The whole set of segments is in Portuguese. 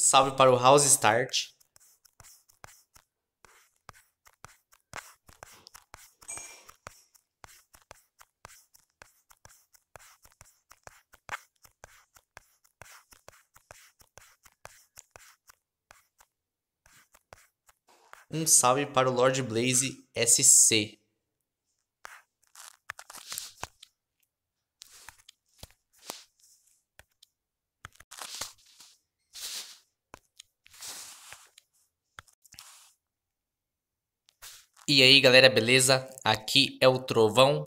Salve para o House Start. Um salve para o Lord Blaze SC. E aí galera, beleza? Aqui é o Trovão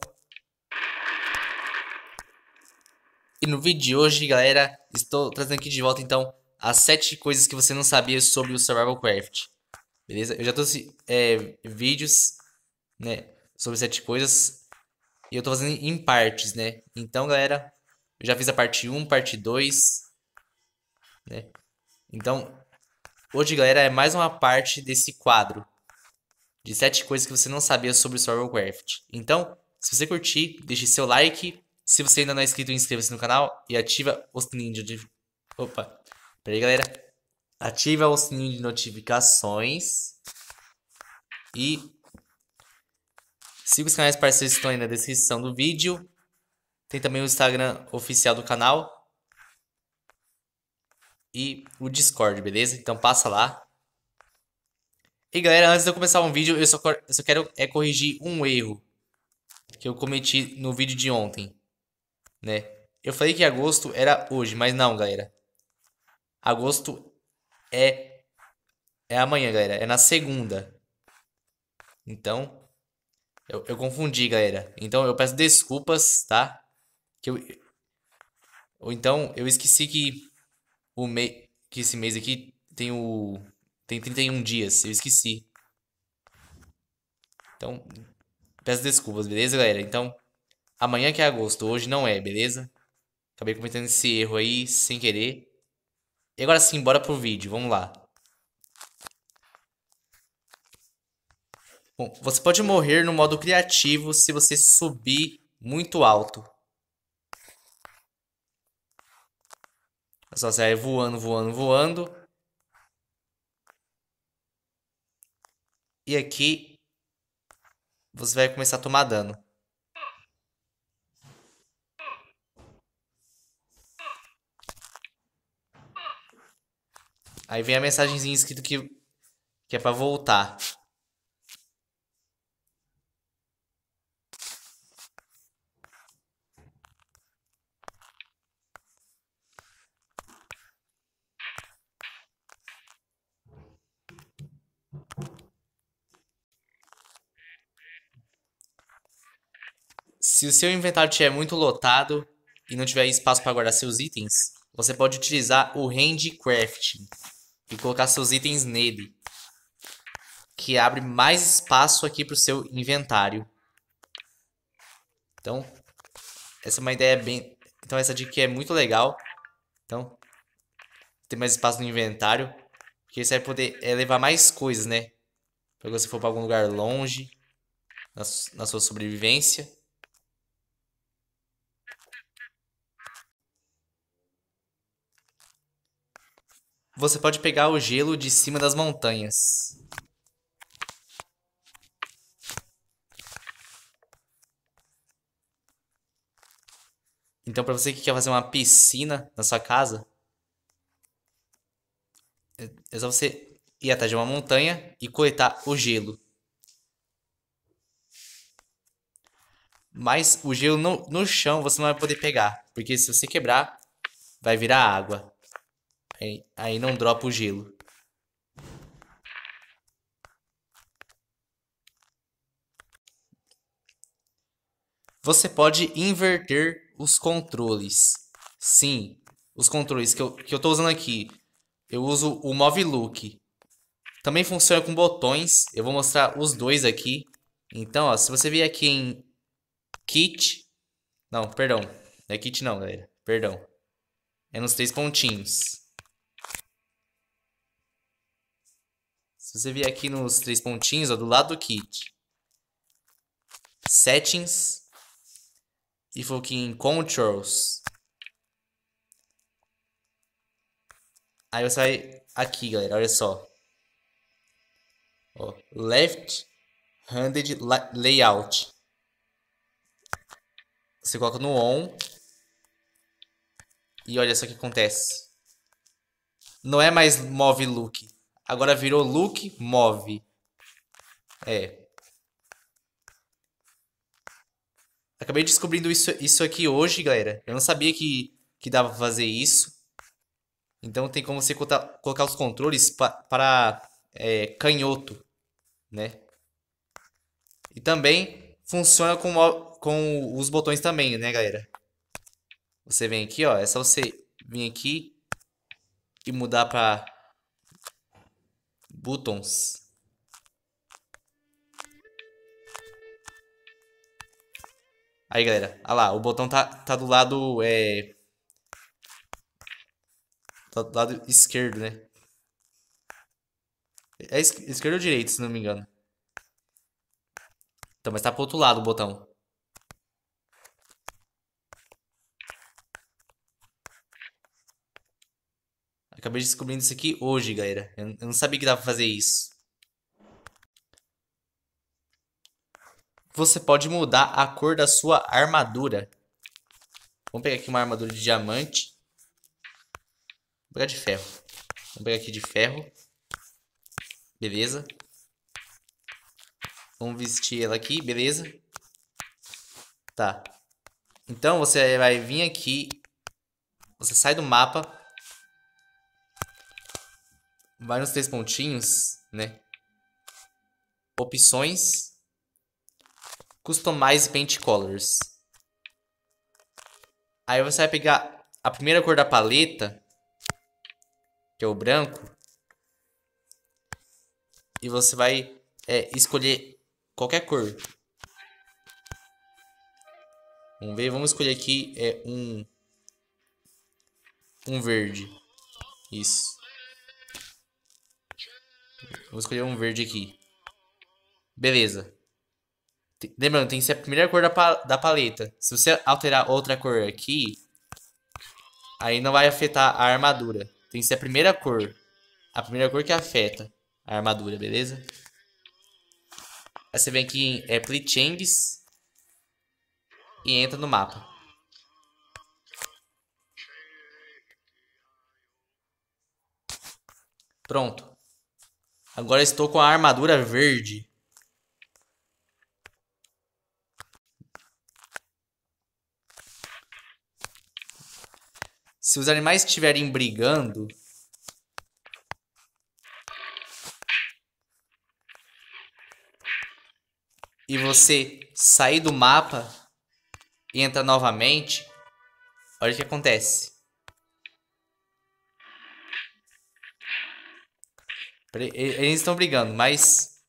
E no vídeo de hoje, galera, estou trazendo aqui de volta então As 7 coisas que você não sabia sobre o Survival Craft Beleza? Eu já trouxe é, vídeos, né, sobre 7 coisas E eu estou fazendo em partes, né Então galera, eu já fiz a parte 1, parte 2 Né Então, hoje galera, é mais uma parte desse quadro de 7 coisas que você não sabia sobre o Warcraft. Então, se você curtir, deixe seu like. Se você ainda não é inscrito, inscreva-se no canal e ativa o sininho de. Opa! Peraí, galera. Ativa o sininho de notificações. E siga os canais parceiros que estão aí na descrição do vídeo. Tem também o Instagram oficial do canal. E o Discord, beleza? Então passa lá, e galera, antes de eu começar um vídeo, eu só, eu só quero é corrigir um erro que eu cometi no vídeo de ontem, né? Eu falei que agosto era hoje, mas não, galera. Agosto é é amanhã, galera. É na segunda. Então, eu, eu confundi, galera. Então, eu peço desculpas, tá? Que eu ou então eu esqueci que o me que esse mês aqui tem o tem 31 dias, eu esqueci. Então, peço desculpas, beleza, galera? Então, amanhã que é agosto, hoje não é, beleza? Acabei cometendo esse erro aí, sem querer. E agora sim, bora pro vídeo, vamos lá. Bom, você pode morrer no modo criativo se você subir muito alto. Olha só, você vai voando, voando, voando. E aqui você vai começar a tomar dano. Aí vem a mensagenzinha escrito que, que é pra voltar. Se o seu inventário estiver muito lotado e não tiver espaço para guardar seus itens, você pode utilizar o Handcrafting e colocar seus itens nele, que abre mais espaço aqui para o seu inventário. Então, essa é uma ideia bem... Então, essa dica é muito legal. Então, ter mais espaço no inventário, porque você vai poder é, levar mais coisas, né? Para você for para algum lugar longe, na, na sua sobrevivência. você pode pegar o gelo de cima das montanhas. Então, para você que quer fazer uma piscina na sua casa, é, é só você ir atrás de uma montanha e coletar o gelo. Mas o gelo no, no chão você não vai poder pegar, porque se você quebrar, vai virar água. Aí, aí não dropa o gelo. Você pode inverter os controles. Sim, os controles que eu, que eu tô usando aqui. Eu uso o Move Look. Também funciona com botões. Eu vou mostrar os dois aqui. Então, ó, se você vir aqui em Kit... Não, perdão. Não é Kit não, galera. Perdão. É nos três pontinhos. Se você vier aqui nos três pontinhos, ó, do lado do kit, settings, e for aqui em controls, aí você vai aqui, galera, olha só. Ó, left handed layout. Você coloca no on. E olha só o que acontece. Não é mais move look. Agora virou look move. É. Acabei descobrindo isso, isso aqui hoje, galera. Eu não sabia que, que dava pra fazer isso. Então tem como você colocar, colocar os controles para é, canhoto, né? E também funciona com, com os botões também, né, galera? Você vem aqui, ó. É só você vir aqui e mudar para buttons. Aí, galera. Olha lá, o botão tá, tá do lado... É... Tá do lado esquerdo, né? É esquerdo ou direito, se não me engano. Então, mas tá pro outro lado o botão. acabei descobrindo isso aqui hoje, galera. Eu, não sabia que dava pra fazer isso. Você pode mudar a cor da sua armadura. Vamos pegar aqui uma armadura de diamante. Vou pegar de ferro. Vamos pegar aqui de ferro. Beleza. Vamos vestir ela aqui, beleza. Tá. Então, você vai vir aqui. Você sai do mapa vai nos três pontinhos, né? Opções. Customize Paint Colors. Aí você vai pegar a primeira cor da paleta, que é o branco. E você vai é, escolher qualquer cor. Vamos ver, vamos escolher aqui é um um verde. Isso. Vou escolher um verde aqui. Beleza. Lembrando, tem que ser a primeira cor da, pa da paleta. Se você alterar outra cor aqui, aí não vai afetar a armadura. Tem que ser a primeira cor. A primeira cor que afeta a armadura, beleza? Aí você vem aqui em Apply é, Changes e entra no mapa. Pronto. Agora estou com a armadura verde. Se os animais estiverem brigando, e você sair do mapa e entrar novamente, olha o que acontece. Eles estão brigando, mas.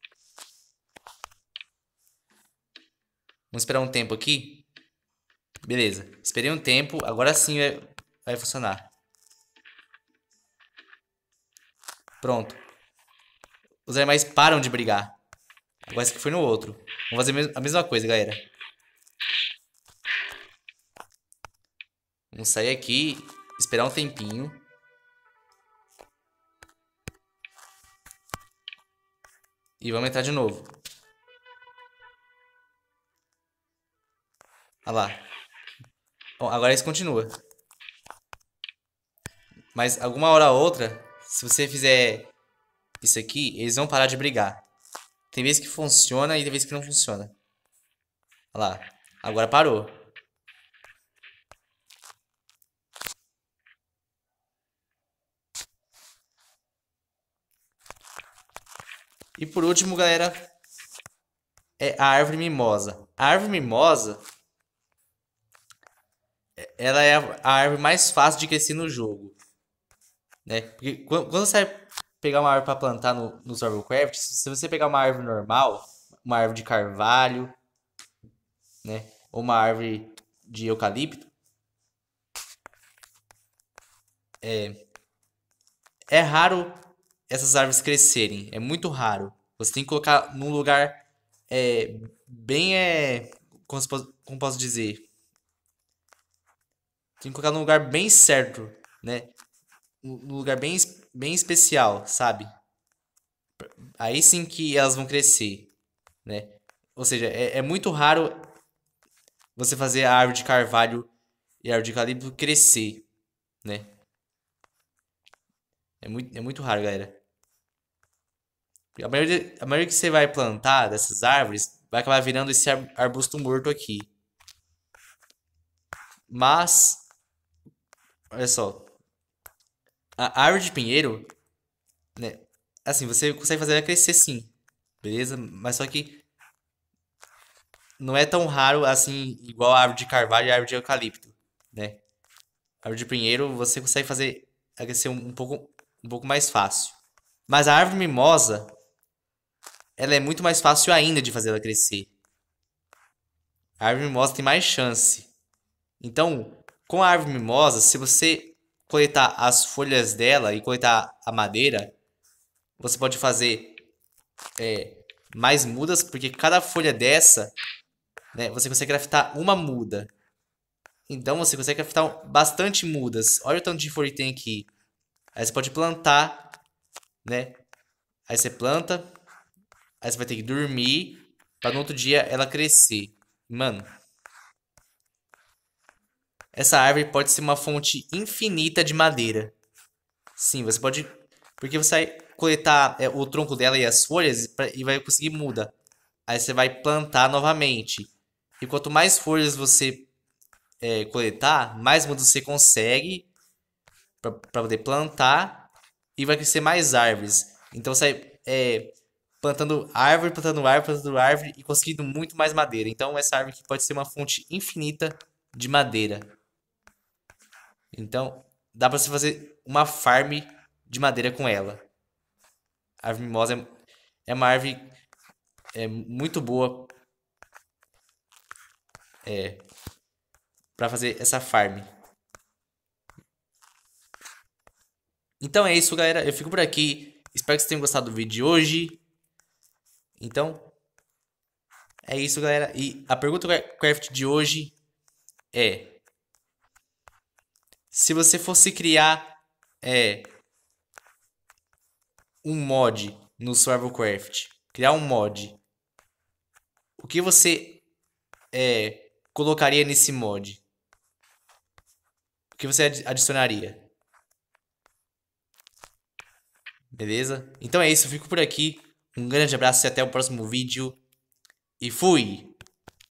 Vamos esperar um tempo aqui. Beleza. Esperei um tempo. Agora sim vai, vai funcionar. Pronto. Os animais param de brigar. Agora esse aqui foi no outro. Vamos fazer a mesma coisa, galera. Vamos sair aqui. Esperar um tempinho. E vamos entrar de novo. Olha lá. Bom, agora isso continua. Mas alguma hora ou outra, se você fizer isso aqui, eles vão parar de brigar. Tem vezes que funciona e tem vezes que não funciona. Olha lá. Agora parou. E por último, galera, é a árvore mimosa. A árvore mimosa é, ela é a árvore mais fácil de crescer no jogo. Né? Porque quando você pegar uma árvore para plantar no, Survival Craft se você pegar uma árvore normal, uma árvore de carvalho, né? Ou uma árvore de eucalipto, é, é raro essas árvores crescerem. É muito raro. Você tem que colocar num lugar é, bem. É, como, como posso dizer? Tem que colocar num lugar bem certo, né? Num lugar bem, bem especial, sabe? Aí sim que elas vão crescer, né? Ou seja, é, é muito raro você fazer a árvore de carvalho e a árvore de calibro crescer, né? É muito, é muito raro, galera. A maioria, a maioria que você vai plantar dessas árvores vai acabar virando esse arbusto morto aqui. Mas, olha só. A árvore de pinheiro, né? Assim, você consegue fazer ela crescer sim. Beleza? Mas só que não é tão raro assim, igual a árvore de carvalho e a árvore de eucalipto, né? A árvore de pinheiro você consegue fazer ela crescer um pouco, um pouco mais fácil. Mas a árvore mimosa, ela é muito mais fácil ainda de fazer ela crescer. A árvore mimosa tem mais chance. Então, com a árvore mimosa, se você coletar as folhas dela e coletar a madeira, você pode fazer é, mais mudas, porque cada folha dessa, né, você consegue craftar uma muda. Então você consegue craftar bastante mudas. Olha o tanto de folha que tem aqui. Aí você pode plantar, né? Aí você planta, Aí você vai ter que dormir para no outro dia ela crescer. Mano. Essa árvore pode ser uma fonte infinita de madeira. Sim, você pode. Porque você vai coletar é, o tronco dela e as folhas pra... e vai conseguir muda. Aí você vai plantar novamente. E quanto mais folhas você é, coletar, mais mudas você consegue para poder plantar e vai crescer mais árvores. Então você é, plantando árvore, plantando árvore, plantando árvore e conseguindo muito mais madeira. Então essa árvore aqui pode ser uma fonte infinita de madeira. Então dá para você fazer uma farm de madeira com ela. A árvore mimosa é, é uma árvore é muito boa é, para fazer essa farm. Então é isso, galera. Eu fico por aqui. Espero que vocês tenham gostado do vídeo de hoje. Então, é isso, galera. E a pergunta é craft de hoje é: se você fosse criar é, um mod no Craft criar um mod, o que você é, colocaria nesse mod? O que você adicionaria? Beleza? Então é isso, fico por aqui. Um grande abraço e até o próximo vídeo. E fui!